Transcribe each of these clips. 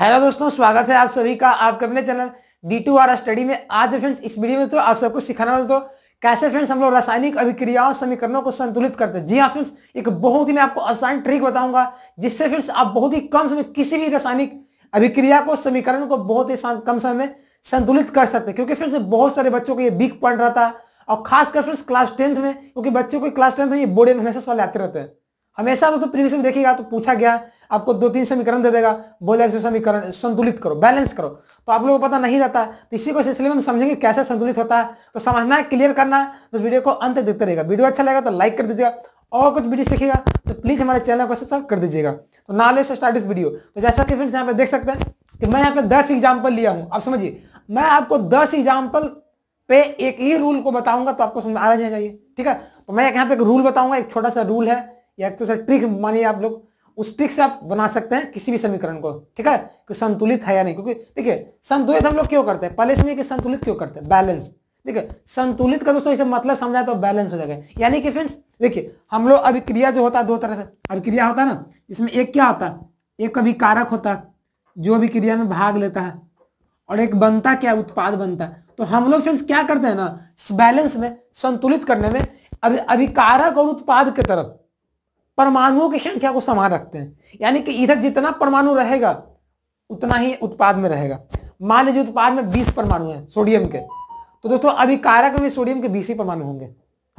hello दोस्तों स्वागत है आप सभी का आपके अपने channel D two R study में आज फ्रेंड्स इस वीडियो में तो आप सबको सिखाना दोस्तों कैसे फ्रेंड्स हम लोग रासायनिक अभिक्रियाओं समीकरणों को संतुलित करते हैं जी हाँ फ्रेंड्स एक बहुत ही मैं आपको आसान ट्रिक बताऊंगा जिससे फ्रेंड्स आप बहुत ही कम समय किसी भी रासायनिक अभिक्रिया को समीकरण को बहुत ही कम समय में संतुलित कर सकते हैं क्योंकि फ्रेंड्स बहुत सारे बच्चों को ये बिग पॉइंट रहता है और खासकर फ्रेंड्स क्लास टेंथ में क्योंकि बच्चों को क्लास टेंथ में ये बोर्ड में हमेशा सवाल आते रहते हैं हमेशा तो प्रीवियस में देखिएगा तो पूछा गया आपको दो तीन समीकरण दे देगा बोले ऐसे समीकरण संतुलित करो बैलेंस करो तो आप लोगों को पता नहीं रहता तो इसी को सिलसिले में समझेंगे कैसे संतुलित होता है तो समझना है क्लियर करना है तो वीडियो को अंत देखते रहेगा वीडियो अच्छा लगेगा तो लाइक कर दीजिएगा और कुछ वीडियो सीखेगा तो प्लीज हमारे चैनल को सब्सक्राइब कर दीजिएगा तो नाले से स्टार्ट इस वीडियो तो जैसा कि फ्रेंड्स यहाँ पे देख सकते हैं कि मैं यहाँ पे दस एग्जाम्पल लिया हूँ आप समझिए मैं आपको दस एग्जाम्पल पे एक ही रूल को बताऊंगा तो आपको समझ आ जाना चाहिए ठीक है तो मैं यहाँ पे एक रूल बताऊंगा एक छोटा सा रूल है या एक तो ट्रिक मानिए आप लोग उस ट्रिक से आप बना सकते हैं किसी भी समीकरण को ठीक है कि संतुलित है या नहीं क्योंकि देखिए संतुलित हम लोग क्यों करते हैं पहले इसमें कि संतुलित क्यों करते हैं बैलेंस देखिए संतुलित का दोस्तों इसे मतलब समझाए तो बैलेंस हो जाएगा यानी कि फ्रेंड्स देखिए हम लोग अभिक्रिया जो होता है दो तरह से अभिक्रिया होता है ना इसमें एक क्या होता है एक अभिकारक होता है जो अभिक्रिया में भाग लेता है और एक बनता क्या उत्पाद बनता है तो हम लोग फ्रेंड्स क्या करते हैं ना बैलेंस में संतुलित करने में अभिकारक और उत्पाद की तरफ परमाणुओं की संख्या को समान रखते हैं यानी कि इधर जितना परमाणु रहेगा उतना ही उत्पाद में रहेगा मान लीजिए उत्पाद में बीस परमाणु है सोडियम के तो दोस्तों अभी कारक में सोडियम के बीस ही परमाणु होंगे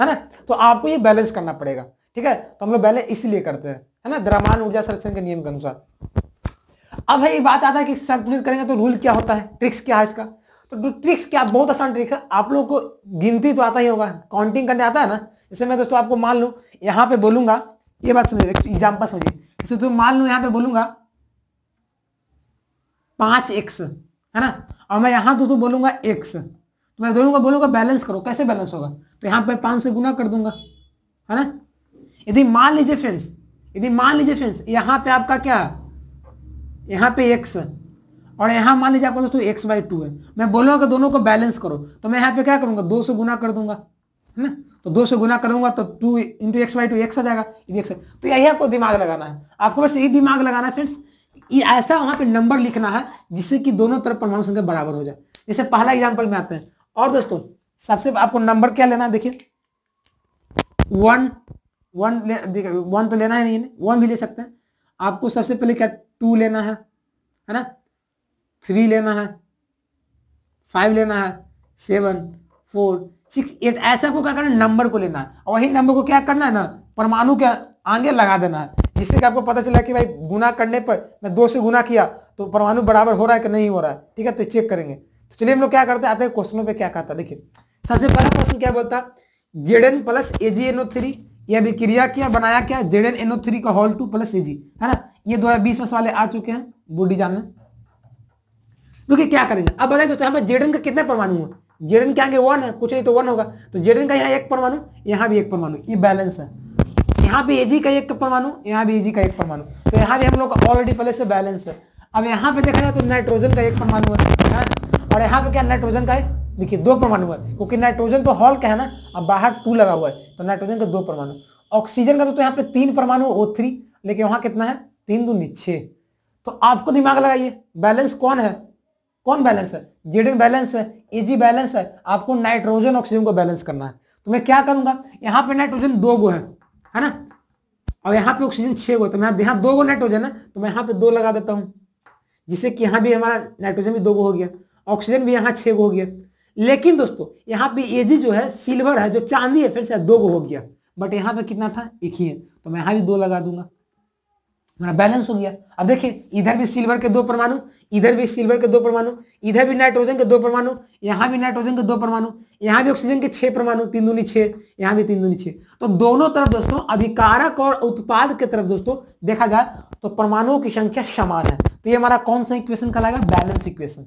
है ना तो आपको ये बैलेंस करना पड़ेगा ठीक है तो हम लोग बैलेंस इसलिए करते हैं है ना द्रमान ऊर्जा संरक्षण के नियम के अनुसार अब है ये बात आता है कि संतुलित करेंगे तो रूल क्या होता है ट्रिक्स क्या है इसका तो ट्रिक्स क्या बहुत आसान ट्रिक्स है आप लोगों को गिनती तो आता ही होगा काउंटिंग करने आता है ना इसे मैं दोस्तों आपको मान लू यहाँ पे बोलूंगा ये बात समझिए एग्जाम्पल समझिए जैसे तो मान लो यहाँ पे बोलूंगा पांच एक्स है ना और मैं यहाँ तो बोलूंगा एक्स तो मैं दोनों का बोलूंगा बैलेंस करो कैसे बैलेंस होगा तो यहाँ पे पांच से गुना कर दूंगा है ना यदि मान लीजिए फ्रेंड्स यदि मान लीजिए फ्रेंड्स यहाँ पे आपका क्या यहाँ पे एक्स और यहाँ मान लीजिए आपका दोस्तों एक्स बाई टू है मैं बोलूँगा दोनों को बैलेंस करो तो मैं यहाँ पे क्या करूँगा दो से गुना कर दूंगा है ना तो दो से गुना करूंगा तो two into x y two x आ जाएगा ये तो यही आपको दिमाग लगाना है आपको बस यही दिमाग लगाना है फ्रेंड्स ये ऐसा वहां पे नंबर लिखना है जिससे कि दोनों तरफ परमाणु संख्या बराबर हो जाए जैसे पहला एग्जाम्पल में आते हैं और दोस्तों सबसे आपको नंबर क्या लेना है देखिए वन वन वन तो लेना है नहीं वन भी ले सकते हैं आपको सबसे पहले क्या टू लेना है है ना थ्री लेना है फाइव लेना है सेवन फोर सिक्स एट ऐसा को क्या करना है नंबर को लेना है और वही नंबर को क्या करना है ना परमाणु के आगे लगा देना है जिससे कि आपको पता चला कि भाई गुना करने पर मैं दो से गुना किया तो परमाणु बराबर हो रहा है कि नहीं हो रहा है ठीक है तो चेक करेंगे तो चलिए हम लोग क्या करते हैं आते हैं क्वेश्चनों पे क्या कहता है देखिए सबसे पहला क्वेश्चन क्या बोलता है Z N plus A G N O three अभी क्रिया किया बनाया क्या जेड एन एनओ थ्री का whole two plus A G है ना ये दो हजार बीस में सवाल आ चुके हैं बुढ़ी जान में देखिए क्या करेंगे अब बताए जेड एन का कितने परमाणु है जेडन के आगे वन है कुछ नहीं तो वन होगा तो जेडन का यहाँ एक परमाणु यहाँ भी एक परमाणु ये बैलेंस है यहाँ भी एजी का एक परमाणु यहाँ भी एजी का एक परमाणु तो यहाँ भी हम लोग ऑलरेडी पहले से बैलेंस है अब यहाँ पे देखा जाए तो नाइट्रोजन का एक परमाणु है और यहाँ पे क्या नाइट्रोजन का है देखिए दो परमाणु है क्योंकि नाइट्रोजन तो हॉल का है ना अब बाहर टू लगा हुआ है तो नाइट्रोजन का दो परमाणु ऑक्सीजन का तो, यहाँ पे तीन परमाणु ओ लेकिन वहाँ कितना है तीन दो नीचे तो आपको दिमाग लगाइए बैलेंस कौन है कौन बैलेंस है जीडीन बैलेंस है एजी बैलेंस है आपको नाइट्रोजन ऑक्सीजन को बैलेंस करना है तो मैं क्या करूंगा यहाँ पे नाइट्रोजन दो गो है है ना और यहाँ पे ऑक्सीजन छह गो तो मैं यहाँ दो गो नाइट्रोजन है तो मैं यहाँ पे दो लगा देता हूँ जिससे कि यहाँ भी हमारा नाइट्रोजन भी दो गो हो गया ऑक्सीजन भी यहाँ छः गो हो गया लेकिन दोस्तों यहाँ पे एजी जो है सिल्वर है जो चांदी है फ्रेंड्स दो गो हो गया बट यहाँ पे कितना था एक ही है तो मैं यहाँ भी दो लगा दूंगा हमारा बैलेंस हो गया अब देखिए इधर भी सिल्वर के दो परमाणु इधर भी सिल्वर के दो परमाणु इधर भी नाइट्रोजन के दो परमाणु यहाँ भी नाइट्रोजन के दो परमाणु यहाँ भी ऑक्सीजन के छह परमाणु तीन दूनी छः यहाँ भी तीन दूनी छः तो दोनों तरफ दोस्तों अभिकारक और उत्पाद के तरफ दोस्तों देखा जाए तो परमाणुओं की संख्या समान है तो ये हमारा कौन सा इक्वेशन कहलाएगा बैलेंस इक्वेशन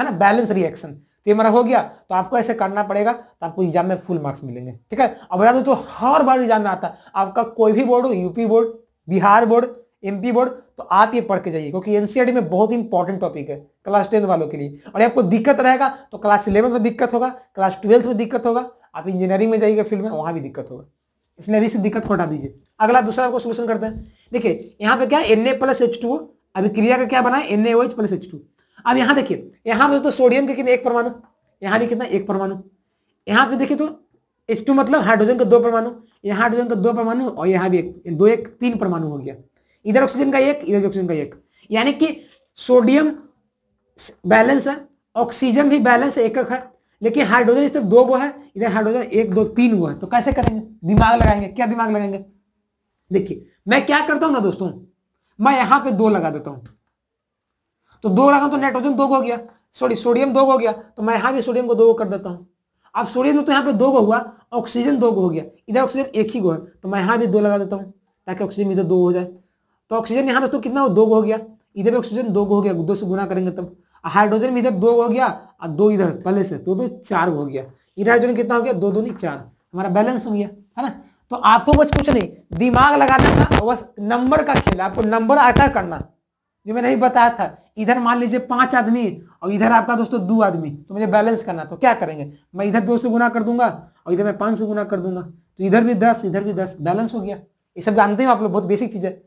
है ना बैलेंस रिएक्शन तो ये हमारा हो गया तो आपको ऐसे करना पड़ेगा तो आपको एग्जाम में फुल मार्क्स मिलेंगे ठीक है अब बता दो तो हर बार एग्जाम में आता है आपका कोई भी बोर्ड हो UP board Bihar board MP board तो आप ये पढ़ के जाइए क्योंकि एनसीआरटी e में बहुत इंपॉर्टेंट टॉपिक है क्लास टेन वालों के लिए और आपको दिक्कत रहेगा तो क्लास इलेवंथ में दिक्कत होगा क्लास ट्वेल्थ में दिक्कत होगा आप इंजीनियरिंग में जाइएगा फील्ड में वहां भी दिक्कत होगा इसलिए अभी से दिक्कत हटा दीजिए अगला दूसरा आपको सोल्यूशन करते हैं देखिए यहाँ पे क्या N A plus H two अभी क्रिया का क्या बना N H plus H two अब यहाँ देखिए यहाँ पे तो सोडियम के कितने एक परमाणु यहाँ भी कितना एक परमाणु यहाँ पे देखिए तो एच टू मतलब हाइड्रोजन का दो परमाणु यहाँ हाइड्रोजन का दो परमाणु और यहाँ भी एक दो एक तीन परमाणु हो गया इधर ऑक्सीजन का एक इधर ऑक्सीजन का एक यानी कि सोडियम बैलेंस है ऑक्सीजन भी बैलेंस एक एक है लेकिन हाइड्रोजन इस तरफ दो गो है इधर हाइड्रोजन एक दो तीन गो है तो कैसे करेंगे दिमाग लगाएंगे क्या दिमाग लगाएंगे देखिए मैं क्या करता हूं ना दोस्तों मैं यहां पे दो लगा देता हूं तो दो लगा तो नाइट्रोजन दो हो गया सॉरी सोडियम दो हो गया तो मैं यहां भी सोडियम को दो कर देता हूं अब सोडियम तो यहां पर दो गो हुआ ऑक्सीजन दो गो हो गया इधर ऑक्सीजन एक ही गो है तो मैं यहां भी दो लगा देता हूं ताकि ऑक्सीजन इधर दो हो जाए तो ऑक्सीजन यहाँ दोस्तों कितना दो हो गया इधर ऑक्सीजन दो हो गया दो से गुना करेंगे तब हाइड्रोजन इधर दो हो गया और दो इधर पहले से दो दो चार हो गया इधर हाइड्रोजन कितना हो गया दो दो नहीं चार हमारा बैलेंस हो गया है ना तो आपको बस कुछ नहीं दिमाग लगाना था बस नंबर का खेल आपको नंबर आता करना जो मैंने बताया था इधर मान लीजिए पांच आदमी और इधर आपका दोस्तों दो आदमी तो मुझे बैलेंस करना तो क्या करेंगे मैं इधर दो से गुना कर दूंगा और इधर मैं पांच से गुना कर दूंगा तो इधर भी दस इधर भी दस बैलेंस हो गया ये सब जानते हो आप लोग बहुत बेसिक चीज है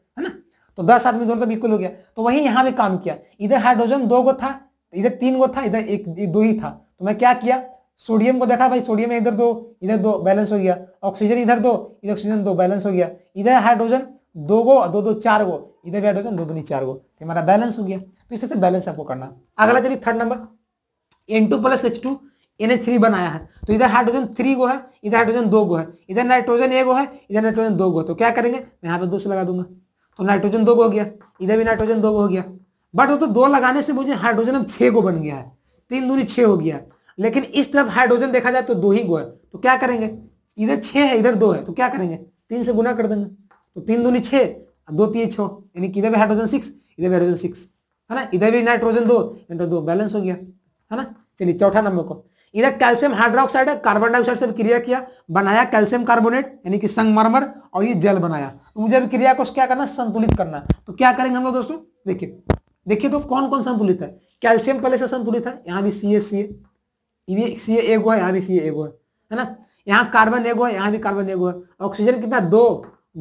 तो दस आदमी दोनों तरफ इक्वल हो गया तो वही यहां भी काम किया इधर हाइड्रोजन दो गो था इधर तीन गो था इधर एक, दो ही था तो मैं क्या किया सोडियम को देखा भाई सोडियम इधर दो इधर दो बैलेंस हो गया ऑक्सीजन इधर दो इधर ऑक्सीजन दो बैलेंस हो गया इधर हाइड्रोजन दो गो दो दो चार गो इधर भी हाइड्रोजन दो दो नहीं चार गो तो हमारा बैलेंस हो गया तो इस से बैलेंस आपको करना अगला चलिए third number N two plus H two N H three बनाया है तो इधर हाइड्रोजन थ्री गो है इधर हाइड्रोजन दो गो है इधर नाइट्रोजन ए गो है इधर नाइट्रोजन दो गो तो क्या करेंगे मैं यहाँ पे दो से लगा दूंगा तो नाइट्रोजन दो हो गया इधर भी नाइट्रोजन दो हो गया बट दोस्तों दो लगाने से मुझे हाइड्रोजन अब छः बन गया है तीन दूरी छः हो गया लेकिन इस तरफ हाइड्रोजन देखा जाए तो दो ही गो है तो क्या करेंगे इधर छह है इधर दो है तो क्या करेंगे तीन से गुना कर देंगे तो तीन दूनी छे दो तीन छो यानी कि इधर भी हाइड्रोजन सिक्स इधर भी हाइड्रोजन सिक्स है ना इधर भी नाइट्रोजन दो दो बैलेंस हो गया है ना चलिए चौथा नंबर को इधर कैल्शियम हाइड्रोक्साइड है कार्बन डाइऑक्साइड से क्रिया किया बनाया कैल्शियम कार्बोनेट यानी कि संगमरमर और ये जल बनाया तो मुझे क्रिया को क्या करना संतुलित करना तो क्या करेंगे हम लोग दोस्तों देखिए देखिए तो कौन कौन संतुलित है कैल्शियम पहले से संतुलित है यहाँ भी सी ए सी ए सी ए एगो है यहाँ भी सी एगो है है ना यहाँ कार्बन एगो है यहाँ भी कार्बन एगो है ऑक्सीजन कितना दो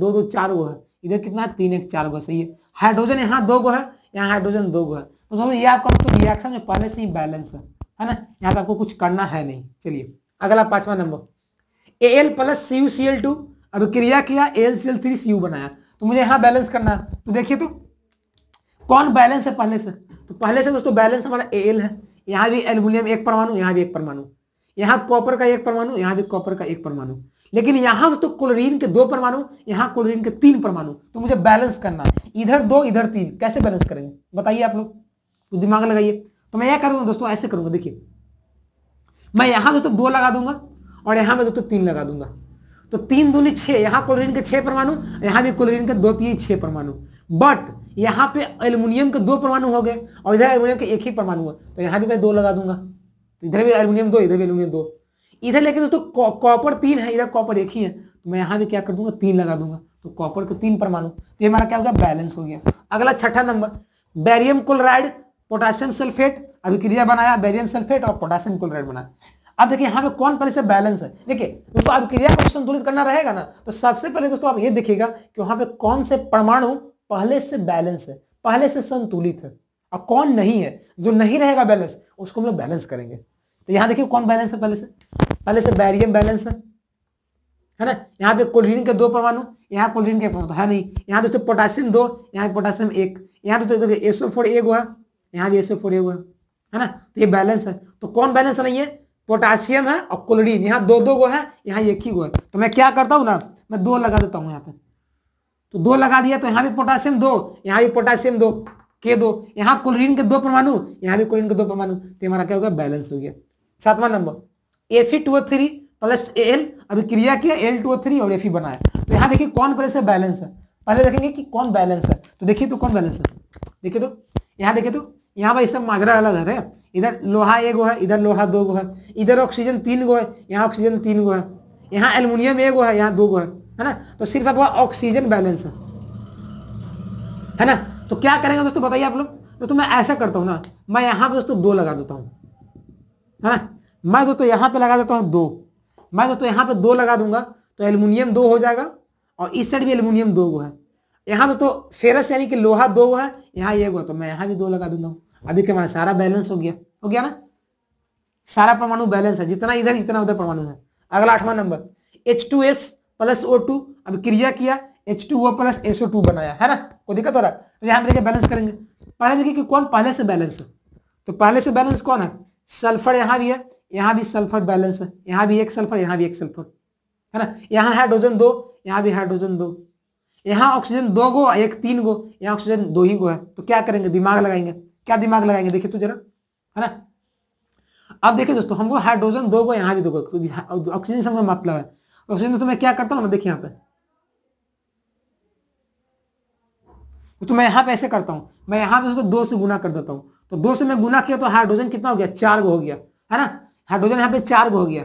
दो दो चार गो है इधर कितना तीन एक चार गो सही है हाइड्रोजन यहाँ दो गो है यहाँ हाइड्रोजन दो गो है तो ये आपका रिएक्शन तो में पहले से ही बैलेंस है है ना यहाँ पे आपको कुछ करना है नहीं चलिए अगला पांचवा number A L plus C U C L two अब क्रिया किया A L C L three C U बनाया तो मुझे यहाँ बैलेंस करना तो देखिए तो कौन बैलेंस है पहले से तो पहले से दोस्तों बैलेंस हमारा ए एल है यहाँ भी एल्यूमिनियम एक परमाणु यहाँ भी एक परमाणु यहाँ कॉपर का एक परमाणु यहाँ भी कॉपर का एक परमाणु लेकिन यहाँ दोस्तों क्लोरीन के दो परमाणु यहाँ क्लोरीन के तीन परमाणु तो मुझे बैलेंस करना इधर दो इधर तीन कैसे बैलेंस करेंगे बताइए आप लोग तो दिमाग लगाइए तो मैं यह करूंगा तो दोस्तों ऐसे करूंगा देखिए मैं यहां दोस्तों दो लगा दूंगा और यहां मैं दोस्तों तीन लगा दूंगा तो तीन दूनी छह यहां क्लोरीन के छह परमाणु यहां भी क्लोरीन के दो तीन छह परमाणु बट यहां पे एल्यूमिनियम के दो परमाणु हो गए और इधर एल्यूमिनियम के एक ही परमाणु है तो यहां भी मैं दो लगा दूंगा तो इधर भी एल्यूमिनियम दो इधर भी एल्यूमिनियम दो इधर लेकिन दोस्तों कॉपर तीन है इधर कॉपर एक ही है तो मैं यहां भी क्या कर दूंगा तीन लगा दूंगा तो कॉपर के तीन परमाणु तो ये हमारा क्या हो गया बैलेंस हो गया अगला छठा number barium chloride potassium sulphate अभिक्रिया बनाया बेरियम सल्फेट और पोटासियम क्लोराइड बनाया अब देखिए यहाँ पे कौन पहले से बैलेंस है देखिए तो अभिक्रिया को संतुलित करना रहेगा ना तो सबसे पहले दोस्तों आप ये देखिएगा कि वहां पे कौन से परमाणु पहले से बैलेंस है पहले से संतुलित है और कौन नहीं है जो नहीं रहेगा बैलेंस उसको हम लोग बैलेंस करेंगे तो यहाँ देखिए कौन बैलेंस है पहले से पहले से बैरियम बैलेंस है है ना यहाँ पे कोल्ड्रीन के दो परमाणु यहाँ कोल्ड्रीन के परमाणु तो है नहीं यहाँ दोस्तों पोटासियम दो यहाँ पोटासियम एक यहाँ दोस्तों एसो फोर एक हुआ यहाँ भी ऐसे फोड़े हुए है ना तो ये बैलेंस है तो कौन बैलेंस नहीं है पोटासियम है और क्लोरीन यहाँ दो दो गो है यहाँ एक ही गो है तो मैं क्या करता हूँ ना मैं दो लगा देता हूँ यहाँ पे तो दो लगा दिया तो यहाँ भी पोटासियम दो यहाँ भी पोटासियम दो के दो यहाँ क्लोरीन के दो परमाणु यहाँ भी क्लोरीन के दो परमाणु तो हमारा क्या हो गया बैलेंस हो गया सातवां number A C two three plus L अभी क्रिया किया एल टू थ्री और एफ बनाया तो यहाँ देखिए कौन प्लस है बैलेंस है पहले देखेंगे कि कौन बैलेंस है तो देखिए तो कौन बैलेंस है देखिए तो यहाँ देखिए तो यहाँ भाई सब माजरा अलग है रे इधर लोहा एक गो है इधर लोहा दो गो है इधर ऑक्सीजन तीन गो है यहाँ ऑक्सीजन तीन गो है यहाँ एल्युमिनियम एक गो है यहाँ दो गो है है ना तो सिर्फ आपका ऑक्सीजन बैलेंस है है ना तो क्या करेंगे दोस्तों बताइए आप लोग दोस्तों मैं ऐसा करता हूँ ना मैं यहाँ पे दोस्तों दो लगा देता हूँ है ना मैं दोस्तों यहाँ पे लगा देता हूँ दो मैं दोस्तों यहाँ पे दो लगा दूंगा तो एल्युमिनियम दो हो जाएगा और इस साइड भी एल्युमिनियम दो गो है यहाँ दोस्तों फेरस यानी कि लोहा दो गो है यहाँ ये गो तो मैं यहाँ भी दो लगा दूंगा अधिक पैमाने सारा बैलेंस हो गया हो गया ना सारा परमाणु बैलेंस है जितना इधर जितना उधर परमाणु है अगला आठवां number H two S plus O two अब क्रिया किया H two O plus S O two बनाया है ना कोई दिक्कत हो रहा है तो देखिए बैलेंस करेंगे पहले देखिए कि कौन पहले से बैलेंस है तो पहले से बैलेंस कौन है सल्फर यहां भी है यहाँ भी सल्फर बैलेंस है यहां भी एक सल्फर यहां भी एक सल्फर है ना यहाँ हाइड्रोजन दो यहाँ भी हाइड्रोजन दो यहाँ ऑक्सीजन दो गो एक तीन गो यहाँ ऑक्सीजन दो ही गो है तो क्या करेंगे दिमाग लगाएंगे क्या दिमाग लगाएंगे देखिए तू तो जरा है ना अब देखिए दोस्तों हमको हाइड्रोजन दो को यहाँ भी दो ऑक्सीजन तो हाँ, से हमें मतलब है ऑक्सीजन दोस्तों मैं क्या करता हूँ ना देखिए यहाँ पे दोस्तों मैं यहाँ पे ऐसे करता हूँ मैं यहाँ पे दो से गुना कर देता हूँ तो दो से मैं गुना किया तो हाइड्रोजन कितना हो गया चार गो हो गया है ना हाइड्रोजन यहाँ पे चार गो हो गया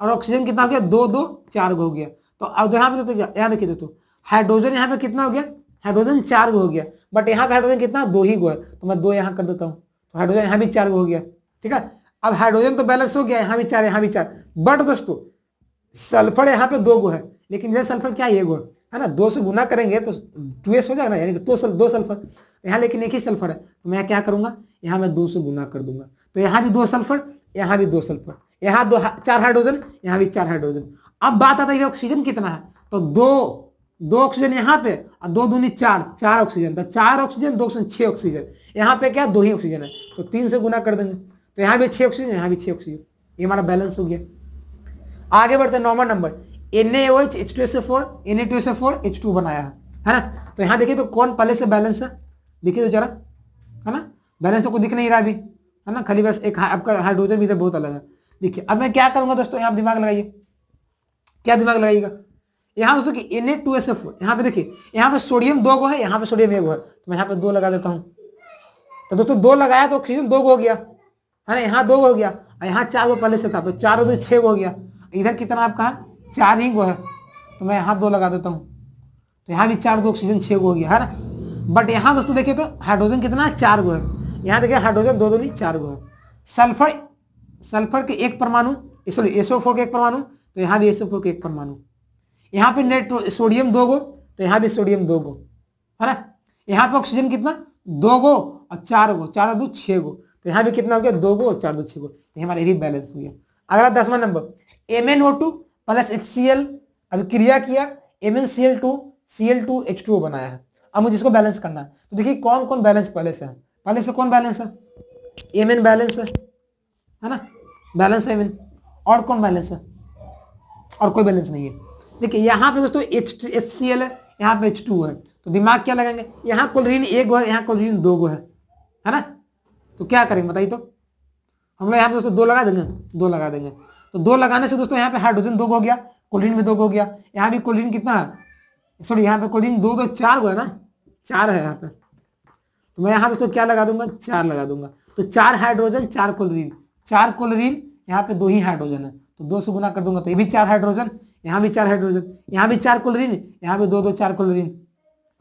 और ऑक्सीजन कितना हो गया दो दो चार गो हो गया तो अब यहाँ पे यहाँ देखिए दोस्तों हाइड्रोजन यहाँ पे कितना हो गया हाइड्रोजन चार गो हो गया बट यहाँ पे हाइड्रोजन कितना दो ही गो है तो मैं दो यहाँ कर देता हूँ तो हाइड्रोजन यहाँ भी चार गो हो गया ठीक है अब हाइड्रोजन तो बैलेंस हो गया यहाँ भी चार यहाँ भी चार बट दोस्तों सल्फर यहाँ पे दो गो है लेकिन जैसे सल्फर क्या ये गो है ना दो से गुना करेंगे तो टू एस हो जाएगा ना यानी दो सल, दो सल्फर तो यहाँ लेकिन एक ही सल्फर है तो मैं क्या करूंगा यहाँ मैं दो से गुना कर दूंगा तो यहाँ भी दो सल्फर यहाँ भी दो सल्फर यहाँ दो चार हाइड्रोजन यहाँ भी चार हाइड्रोजन अब बात आता है ऑक्सीजन कितना है तो दो दो ऑक्सीजन यहाँ पे और दो दूनी चार चार ऑक्सीजन तो चार ऑक्सीजन दो ऑक्सीजन छः ऑक्सीजन यहाँ पे क्या दो ही ऑक्सीजन है तो तीन से गुना कर देंगे तो यहाँ भी छः ऑक्सीजन यहाँ भी छः ऑक्सीजन ये हमारा बैलेंस हो गया आगे बढ़ते हैं normal number N A O H H two S A four N A two S A four H two बनाया है है ना तो यहाँ देखिए तो कौन पहले से बैलेंस है देखिए तो जरा है ना बैलेंस तो कोई दिख नहीं रहा अभी है ना खाली बस एक आपका हाइड्रोजन भी इधर बहुत अलग है देखिए अब मैं क्या करूँगा दोस्तों यहाँ दिमाग लगाइए क्या दिमाग लगाइएगा यहाँ दोस्तों की N A two S F four यहाँ पे देखिए यहाँ पे सोडियम दो गो है यहाँ पे सोडियम एक गो है तो मैं यहाँ पे दो लगा देता हूँ तो दोस्तों दो लगाया तो ऑक्सीजन दो गो हो गया है ना यहाँ दो गो हो गया और यहाँ चार गो पहले से था तो चार दो छः गो हो गया इधर कितना आपका चार ही गो है तो मैं यहाँ दो लगा देता हूँ तो यहाँ भी चार दो ऑक्सीजन छः गो हो गया है ना बट यहाँ दोस्तों देखिए तो हाइड्रोजन कितना है चार गो है यहाँ देखिए हाइड्रोजन दो दो नहीं चार गो है सल्फर सल्फर के एक परमाणु सॉरी एसओ फोर के एक परमाणु तो यहाँ भी एसओ फोर के एक परमाणु यहाँ पे नेट सोडियम दो गो तो यहाँ भी सोडियम दो गो है ना यहाँ पे ऑक्सीजन कितना दो गो और चार गो चार दो छः गो तो यहाँ भी कितना हो गया दो गो और चार दो छः गो तो हमारे ये भी बैलेंस हो गया अगला दसवां number M N O two plus H C L अभी क्रिया किया M N C L two C L two H two O बनाया है अब मुझे इसको बैलेंस करना है तो देखिए कौन कौन बैलेंस पहले से है पहले से कौन बैलेंस है एम एन बैलेंस है है ना बैलेंस है एम एन और कौन बैलेंस है और कोई बैलेंस नहीं है देखिए यहाँ पे दोस्तों एच एच सी एल है यहाँ पे एच टू है तो दिमाग क्या लगाएंगे यहाँ कोलरीन एक गो है यहाँ कोलरीन दो गो है है ना तो क्या करेंगे बताइए तो हम लोग यहाँ पे दोस्तों दो लगा देंगे दो लगा देंगे तो दो लगाने से दोस्तों यहाँ पे हाइड्रोजन दो हो गया कोलरीन में दो हो गया यहाँ भी कोलरीन कितना है सॉरी यहाँ पे कोलरीन दो तो चार गो है ना चार है यहाँ पे तो मैं यहाँ दोस्तों क्या लगा दूंगा चार लगा दूंगा तो चार हाइड्रोजन चार कोलरीन चार कोलरीन यहाँ पे दो ही हाइड्रोजन है तो दो से गुना कर दूंगा तो ये भी चार हाइड्रोजन यहाँ भी चार हाइड्रोजन यहाँ भी चार क्लोरीन यहाँ पे दो दो चार क्लोरीन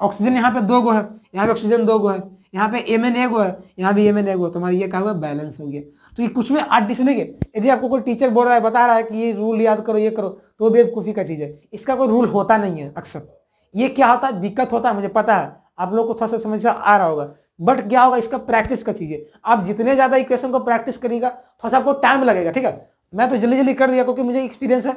ऑक्सीजन यहाँ पे दो गो है यहाँ पे ऑक्सीजन दो गो है यहाँ पे एम एन ए गो है यहाँ भी एम एन ए है तुम्हारा ये क्या हुआ बैलेंस हो गया तो ये कुछ में नहीं इसलिए यदि आपको कोई टीचर बोल रहा है बता रहा है कि ये रूल याद करो ये करो तो बेवकूफ़ी का चीज़ है इसका कोई रूल होता नहीं है अक्सर ये क्या होता है दिक्कत होता है मुझे पता है आप लोग को थोड़ा सा समझ आ रहा होगा बट क्या होगा इसका प्रैक्टिस का चीज़ है आप जितने ज़्यादा इक्वेशन को प्रैक्टिस करेगा थोड़ा सा आपको टाइम लगेगा ठीक है मैं तो जल्दी जल्दी कर दिया क्योंकि मुझे एक्सपीरियंस है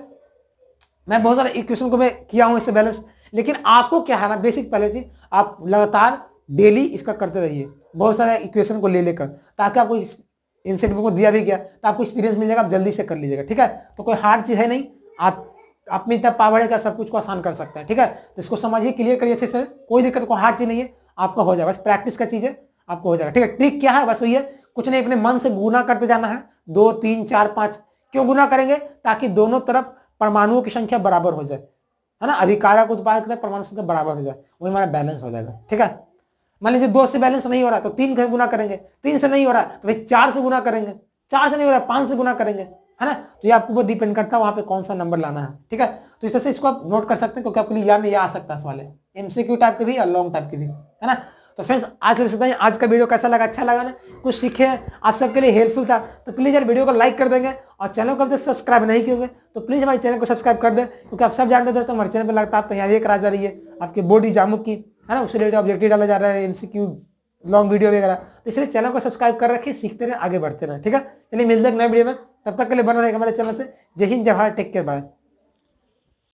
मैं बहुत सारे इक्वेशन को मैं किया हूँ इससे बैलेंस लेकिन आपको क्या है ना बेसिक पहले चीज आप लगातार डेली इसका करते रहिए बहुत सारे इक्वेशन को ले लेकर ताकि आपको इंसेंट को दिया भी गया तो आपको एक्सपीरियंस मिल जाएगा आप जल्दी से कर लीजिएगा ठीक है तो कोई हार्ड चीज़ है नहीं आप आप में इतना पावर है सब कुछ को आसान कर सकते हैं ठीक है तो इसको समझिए क्लियर करिए अच्छे से कोई दिक्कत कोई हार्ड चीज़ नहीं है आपका हो जाएगा बस प्रैक्टिस का चीज़ है आपको हो जाएगा ठीक है ट्रिक क्या है बस वही है कुछ नहीं अपने मन से गुना करते जाना है दो तीन चार पाँच क्यों गुना करेंगे ताकि दोनों तरफ परमाणुओं की संख्या बराबर हो जाए है ना अधिकारक उत्पाद की परमाणु संख्या बराबर हो जाए वही हमारा बैलेंस हो जाएगा ठीक है मान लीजिए दो से बैलेंस नहीं हो रहा तो तीन से गुना करेंगे तीन से नहीं हो रहा तो भाई चार से गुना करेंगे चार से नहीं हो रहा पांच से गुना करेंगे है ना तो ये आपको ऊपर डिपेंड करता है वहां पे कौन सा नंबर लाना है ठीक है तो इस तरह से इसको आप नोट कर सकते हैं क्योंकि आपके लिए याद नहीं आ सकता है सवाल एमसीक्यू टाइप के भी और लॉन्ग टाइप के भी है ना तो फ्रेंड्स आज लग सकता है आज का वीडियो कैसा लगा अच्छा लगा ना कुछ सीखे आप सबके लिए हेल्पफुल था तो प्लीज़ यार वीडियो को लाइक कर देंगे और चैनल को अभी सब्सक्राइब नहीं किए तो प्लीज़ हमारे चैनल को सब्सक्राइब कर दें क्योंकि आप सब जानते दोस्तों हमारे चैनल पर लगता है आप तैयारी करा जा रही है आपके बोर्ड एग्जामों की है ना उससे रिलेटेड ऑब्जेक्टिव डाला जा रहा है एमसीक्यू लॉन्ग वीडियो वगैरह तो इसलिए चैनल को सब्सक्राइब कर रखें सीखते रहें आगे बढ़ते रहें ठीक है चलिए मिलते हैं नए वीडियो में तब तक के लिए बना रहेगा हमारे चैनल से जय हिंद जवाहर टेक केयर बाय